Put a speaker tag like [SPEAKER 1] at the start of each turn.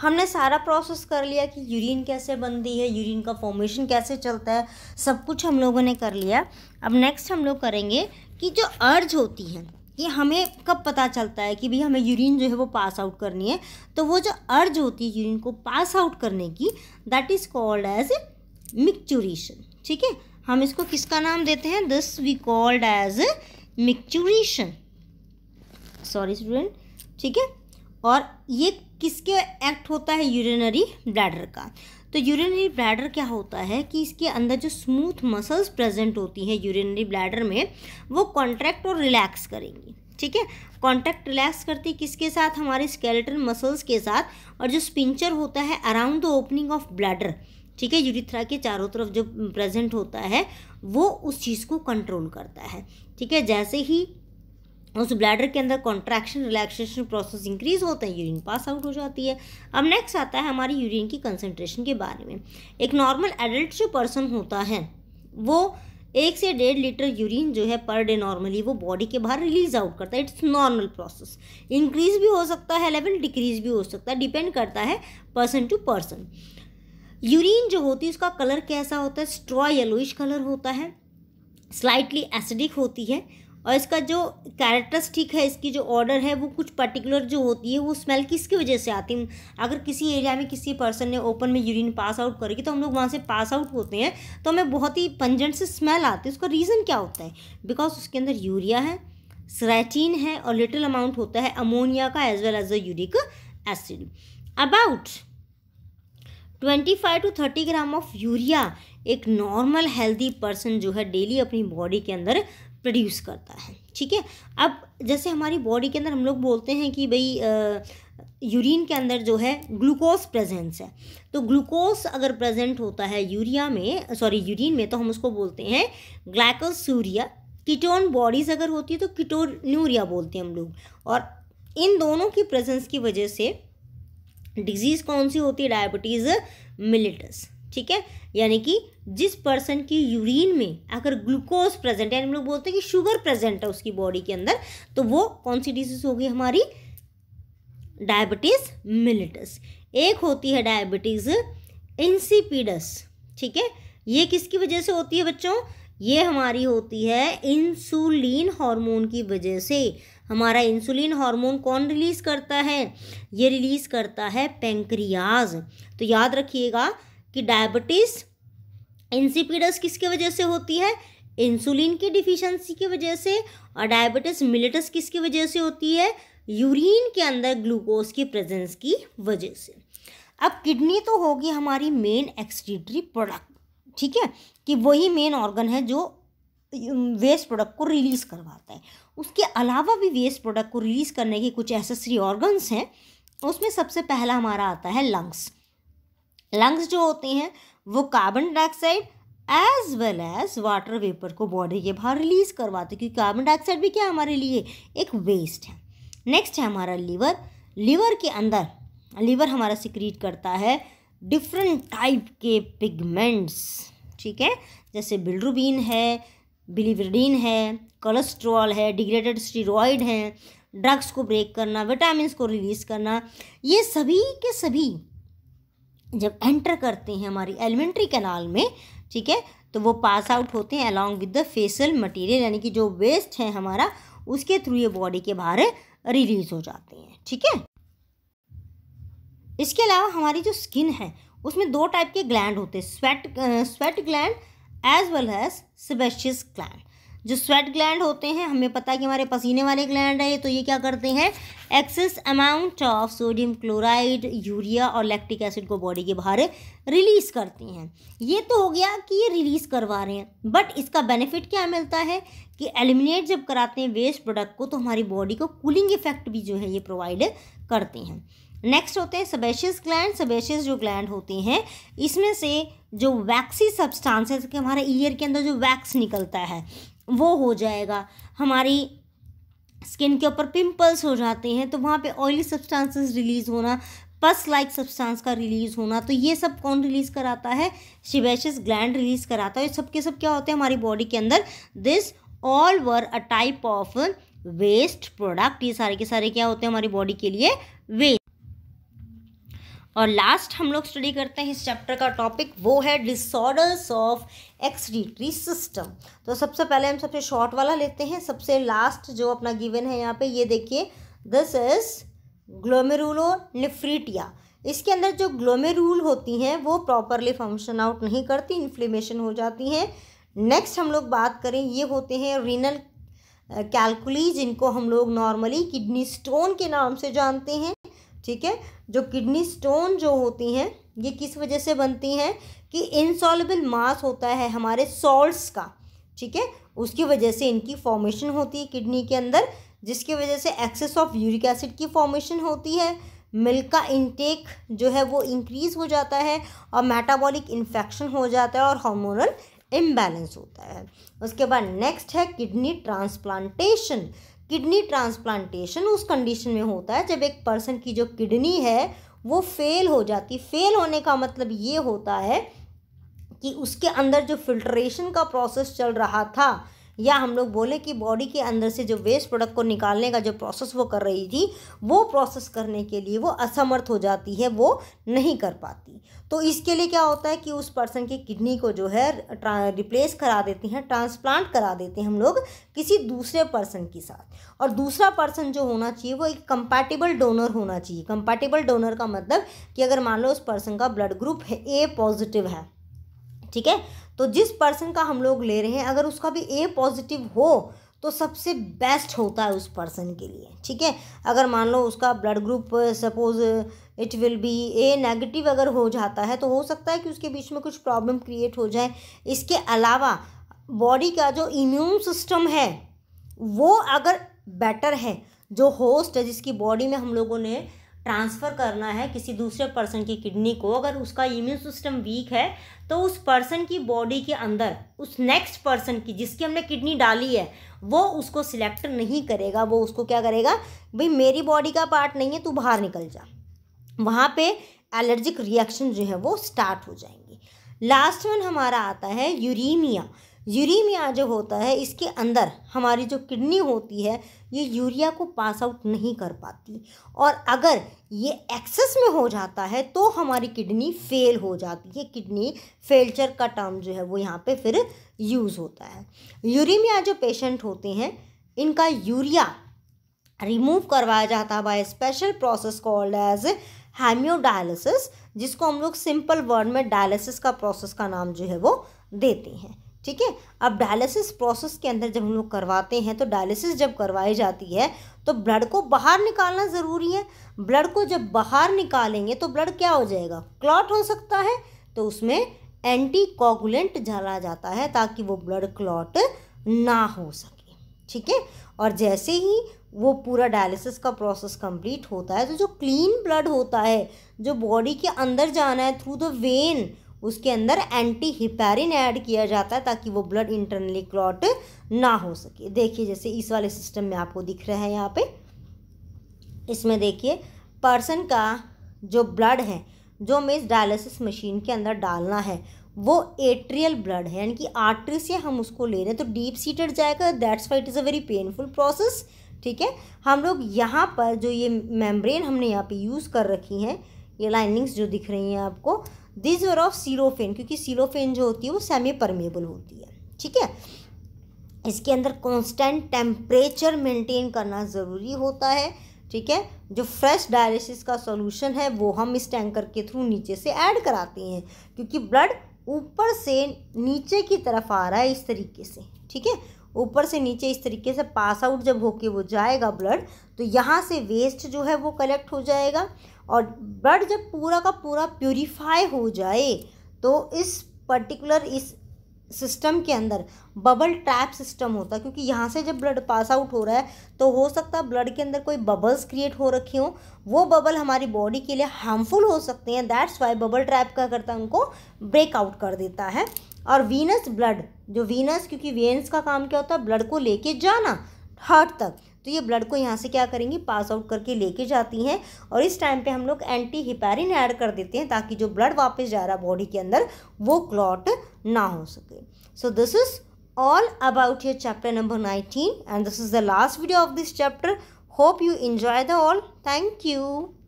[SPEAKER 1] हमने सारा प्रोसेस कर लिया कि यूरिन कैसे बनती है यूरिन का फॉर्मेशन कैसे चलता है सब कुछ हम लोगों ने कर लिया अब नेक्स्ट हम लोग करेंगे कि जो अर्ज होती है कि हमें कब पता चलता है कि भाई हमें यूरिन जो है वो पास आउट करनी है तो वो जो अर्ज होती है यूरिन को पास आउट करने की that is called as micturition ठीक है हम इसको किसका नाम देते हैं this we called as a micturition sorry student ठीक है और ये किसके एक्ट होता है यूरिनरी ब्लैडर का तो यूरिनरी ब्लैडर क्या होता है कि इसके अंदर जो स्मूथ मसल्स प्रेजेंट होती हैं यूरिनरी ब्लैडर में वो कॉन्ट्रैक्ट और रिलैक्स करेंगी ठीक है कॉन्ट्रैक्ट रिलैक्स करती किसके साथ हमारे स्केलेटन मसल्स के साथ और जो स्पिंचर होता है around the opening of bladder ठीक है यूरिथ्रा के चारों तरफ जो प्रेजेंट होता है वो उस चीज़ को कंट्रोल करता है ठीक है जैसे ही उस ब्लैडर के अंदर कॉन्ट्रैक्शन रिलैक्सेशन प्रोसेस इंक्रीज होते हैं यूरिन पास आउट हो जाती है अब नेक्स्ट आता है हमारी यूरिन की कंसनट्रेशन के बारे में एक नॉर्मल एडल्ट जो पर्सन होता है वो एक से डेढ़ लीटर यूरिन जो है पर डे नॉर्मली वो बॉडी के बाहर रिलीज आउट करता है इट्स नॉर्मल प्रोसेस इंक्रीज भी हो सकता है लेवल डिक्रीज भी हो सकता है डिपेंड करता है पर्सन टू पर्सन यूरिन जो होती है उसका कलर कैसा होता है स्ट्रॉ येलोइश कलर होता है स्लाइटली एसिडिक होती है और इसका जो कैरेक्टरिस्टिक है इसकी जो ऑर्डर है वो कुछ पर्टिकुलर जो होती है वो स्मेल किसकी वजह से आती है अगर किसी एरिया में किसी पर्सन ने ओपन में यूरिन पास आउट करेगी तो हम लोग वहाँ से पास आउट होते हैं तो हमें बहुत ही पंजेंट से स्मेल आती है उसका रीज़न क्या होता है बिकॉज उसके अंदर यूरिया है स्रैटीन है और लिटिल अमाउंट होता है अमोनिया का as well as a uric acid about twenty five to thirty gram of urea एक नॉर्मल हेल्दी पर्सन जो है डेली अपनी बॉडी के अंदर प्रोड्यूस करता है ठीक है अब जैसे हमारी बॉडी के अंदर हम लोग बोलते हैं कि भाई यूरिन के अंदर जो है ग्लूकोज प्रेजेंस है तो ग्लूकोज अगर प्रेजेंट होता है यूरिया में सॉरी यूरिन में तो हम उसको बोलते हैं ग्लाइकोसूरिया कीटोन बॉडीज अगर होती है तो कीटोन्यूरिया बोलते हैं हम लोग और इन दोनों की प्रेजेंस की वजह से डिजीज़ कौन सी होती है डायबिटीज़ मिलिटस ठीक है यानी कि जिस पर्सन की यूरिन में अगर ग्लूकोज प्रेजेंट है हम लोग बोलते हैं कि शुगर प्रेजेंट है उसकी बॉडी के अंदर तो वो कौन सी डिजीज होगी हमारी डायबिटीज मिलिटस एक होती है डायबिटीज इंसिपिडस ठीक है ये किसकी वजह से होती है बच्चों ये हमारी होती है इंसुलिन हार्मोन की वजह से हमारा इंसुलिन हार्मोन कौन रिलीज़ करता है ये रिलीज़ करता है पेंक्रियाज तो याद रखिएगा कि डायबिटीज़ इंसिपिडस किसके वजह से होती है इंसुलिन की डिफिशेंसी की वजह से और डायबिटीज़ मिलिटस किसकी वजह से होती है यूरिन के अंदर ग्लूकोज की प्रेजेंस की वजह से अब किडनी तो होगी हमारी मेन एक्सटीटरी प्रोडक्ट ठीक है कि वही मेन ऑर्गन है जो वेस्ट प्रोडक्ट को रिलीज़ करवाता है उसके अलावा भी वेस्ट प्रोडक्ट को रिलीज़ करने के कुछ एसेसरी ऑर्गन्स हैं उसमें सबसे पहला हमारा आता है लंग्स लंग्स जो होते हैं वो carbon dioxide as well as water vapour को बॉडी के बाहर रिलीज करवाते क्योंकि कार्बन डाइऑक्साइड भी क्या हमारे लिए एक वेस्ट है नेक्स्ट है हमारा लीवर लीवर के अंदर लीवर हमारा सिक्रीट करता है डिफरेंट टाइप के पिगमेंट्स ठीक है जैसे बिल्ड्रोबिन है बिलीवरीन है कोलेस्ट्रॉल है डिग्रेडेड स्टीरोइड हैं ड्रग्स को ब्रेक करना विटामिन को रिलीज़ करना ये सभी के सभी जब एंटर करते हैं हमारी एलिमेंट्री कैनाल में ठीक है तो वो पास आउट होते हैं along with the faecal material यानी कि जो वेस्ट है हमारा उसके थ्रू ये बॉडी के बाहर रिलीज हो जाते हैं ठीक है इसके अलावा हमारी जो स्किन है उसमें दो टाइप के ग्लैंड होते हैं sweat sweat gland as well as sebaceous gland जो स्वेट ग्लैंड होते हैं हमें पता है कि हमारे पसीने वाले ग्लैंड है तो ये क्या करते हैं excess amount of sodium chloride urea और लैक्टिक एसिड को बॉडी के बाहर रिलीज़ करते हैं ये तो हो गया कि ये रिलीज़ करवा रहे हैं बट इसका बेनिफिट क्या मिलता है कि एलिमिनेट जब कराते हैं वेस्ट प्रोडक्ट को तो हमारी बॉडी को कूलिंग इफेक्ट भी जो है ये प्रोवाइड करते हैं नेक्स्ट होते हैं सबेशियस ग्लैंड सबेशियस जो ग्लैंड होते हैं इसमें से जो वैक्सी सब्सटांसेस के हमारे ईयर के अंदर जो वैक्स निकलता है वो हो जाएगा हमारी स्किन के ऊपर पिंपल्स हो जाते हैं तो वहाँ पे ऑयली सब्सटेंसेस रिलीज़ होना पस लाइक सब्सटेंस का रिलीज़ होना तो ये सब कौन रिलीज़ कराता है शिवेशस ग्लैंड रिलीज़ कराता है सब के सब क्या होते हैं हमारी बॉडी के अंदर this all were a type of waste product ये सारे के सारे क्या होते हैं हमारी बॉडी के लिए वेस्ट और लास्ट हम लोग स्टडी करते हैं इस चैप्टर का टॉपिक वो है डिसऑर्डर्स ऑफ एक्सडिट्री सिस्टम तो सबसे पहले हम सबसे शॉर्ट वाला लेते हैं सबसे लास्ट जो अपना गिवन है यहाँ पे ये देखिए दिस इज ग्लोमेरुलो निफ्रीटिया इसके अंदर जो ग्लोमेरूल होती हैं वो प्रॉपरली फंक्शन आउट नहीं करती इन्फ्लेमेशन हो जाती हैं नेक्स्ट हम लोग बात करें ये होते हैं रीनल कैलकुली जिनको हम लोग नॉर्मली किडनी स्टोन के नाम से जानते हैं ठीक है जो किडनी स्टोन जो होती हैं ये किस वजह से बनती हैं कि इनसॉलेबल मास होता है हमारे सॉल्ट्स का ठीक है उसकी वजह से इनकी फॉर्मेशन होती है किडनी के अंदर जिसकी वजह से एक्सेस ऑफ यूरिक एसिड की फॉर्मेशन होती है मिल्क का इनटेक जो है वो इंक्रीज़ हो जाता है और मेटाबॉलिक इन्फेक्शन हो जाता है और हार्मोनल इम्बैलेंस होता है उसके बाद नेक्स्ट है किडनी ट्रांसप्लांटेशन किडनी ट्रांसप्लांटेशन उस कंडीशन में होता है जब एक पर्सन की जो किडनी है वो फेल हो जाती फेल होने का मतलब ये होता है कि उसके अंदर जो फिल्ट्रेशन का प्रोसेस चल रहा था या हम लोग बोले कि बॉडी के अंदर से जो वेस्ट प्रोडक्ट को निकालने का जो प्रोसेस वो कर रही थी वो प्रोसेस करने के लिए वो असमर्थ हो जाती है वो नहीं कर पाती तो इसके लिए क्या होता है कि उस पर्सन की किडनी को जो है रिप्लेस करा देते हैं ट्रांसप्लांट करा देते हैं हम लोग किसी दूसरे पर्सन के साथ और दूसरा पर्सन जो होना चाहिए वो एक कंपैटिबल डोनर होना चाहिए कंपैटिबल डोनर का मतलब कि अगर मान लो उस पर्सन का ब्लड ग्रुप है ए पॉजिटिव है ठीक है तो जिस पर्सन का हम लोग ले रहे हैं अगर उसका भी ए पॉजिटिव हो तो सबसे बेस्ट होता है उस पर्सन के लिए ठीक है अगर मान लो उसका blood group suppose it will be A negative अगर हो जाता है तो हो सकता है कि उसके बीच में कुछ प्रॉब्लम क्रिएट हो जाए इसके अलावा बॉडी का जो इम्यून सिस्टम है वो अगर बेटर है जो होस्ट है जिसकी बॉडी में हम लोगों ने ट्रांसफ़र करना है किसी दूसरे पर्सन की किडनी को अगर उसका इम्यून सिस्टम वीक है तो उस पर्सन की बॉडी के अंदर उस नेक्स्ट पर्सन की जिसकी हमने किडनी डाली है वो उसको सिलेक्ट नहीं करेगा वो उसको क्या करेगा भाई मेरी बॉडी का पार्ट नहीं है तू बाहर निकल जा वहाँ पे एलर्जिक रिएक्शन जो है वो स्टार्ट हो जाएंगी लास्ट वन हमारा आता है यूरीमिया यूरिमिया जो होता है इसके अंदर हमारी जो किडनी होती है ये यूरिया को पास आउट नहीं कर पाती और अगर ये एक्सेस में हो जाता है तो हमारी किडनी फेल हो जाती है किडनी फेलचर का टर्म जो है वो यहाँ पे फिर यूज़ होता है यूरिमिया जो पेशेंट होते हैं इनका यूरिया रिमूव करवाया जाता है by special process called as haemodialysis जिसको हम लोग सिंपल वर्ड में डायलिसिस का प्रोसेस का नाम जो है वो देते हैं ठीक है अब डायलिसिस प्रोसेस के अंदर जब हम लोग करवाते हैं तो डायलिसिस जब करवाई जाती है तो ब्लड को बाहर निकालना ज़रूरी है ब्लड को जब बाहर निकालेंगे तो ब्लड क्या हो जाएगा क्लॉट हो सकता है तो उसमें एंटी कॉगुलेंट डाला जाता है ताकि वो ब्लड क्लॉट ना हो सके ठीक है और जैसे ही वो पूरा डायलिसिस का प्रोसेस कंप्लीट होता है तो जो क्लीन ब्लड होता है जो बॉडी के अंदर जाना है थ्रू द वेन उसके अंदर एंटी हिपैरिन ऐड किया जाता है ताकि वो ब्लड इंटरनली क्लॉट ना हो सके देखिए जैसे इस वाले सिस्टम में आपको दिख रहा है यहाँ पे इसमें देखिए पर्सन का जो ब्लड है जो हमें इस डायलिसिस मशीन के अंदर डालना है वो एट्रियल ब्लड है यानी कि आर्टरी से हम उसको ले रहे हैं तो डीप सीटेड जाएगा that's why it is a very painful process ठीक है हम लोग यहाँ पर जो ये मेम्ब्रेन हमने यहाँ पे यूज़ कर रखी हैं ये लाइनिंग्स जो दिख रही हैं आपको दिज वर ऑफ सीलोफेन क्योंकि सीलोफेन जो होती है वो सेमी परमेबल होती है ठीक है इसके अंदर कांस्टेंट टेम्परेचर मेंटेन करना ज़रूरी होता है ठीक है जो फ्रेश डायलिसिस का सॉल्यूशन है वो हम इस टैंकर के थ्रू नीचे से ऐड कराते हैं क्योंकि ब्लड ऊपर से नीचे की तरफ आ रहा है इस तरीके से ठीक है ऊपर से नीचे इस तरीके से पास आउट जब होके वो जाएगा ब्लड तो यहाँ से वेस्ट जो है वो कलेक्ट हो जाएगा और ब्लड जब पूरा का पूरा प्योरीफाई हो जाए तो इस पर्टिकुलर इस सिस्टम के अंदर बबल ट्रैप सिस्टम होता है क्योंकि यहाँ से जब ब्लड पास आउट हो रहा है तो हो सकता है ब्लड के अंदर कोई बबल्स क्रिएट हो रखे हों वो बबल हमारी बॉडी के लिए हार्मफुल हो सकते हैं दैट्स वाई बबल ट्रैप क्या करता है उनको ब्रेकआउट कर देता है और वीनस ब्लड जो वीनस क्योंकि वेन्स का काम क्या होता है ब्लड को लेके जाना हार्ट तक तो ये ब्लड को यहाँ से क्या करेंगी पास आउट करके लेके जाती हैं और इस टाइम पे हम लोग एंटी हिपेरिन ऐड कर देते हैं ताकि जो ब्लड वापस जा रहा बॉडी के अंदर वो क्लॉट ना हो सके so this is all about your chapter number nineteen and this is the last video of this chapter hope you enjoy the all thank you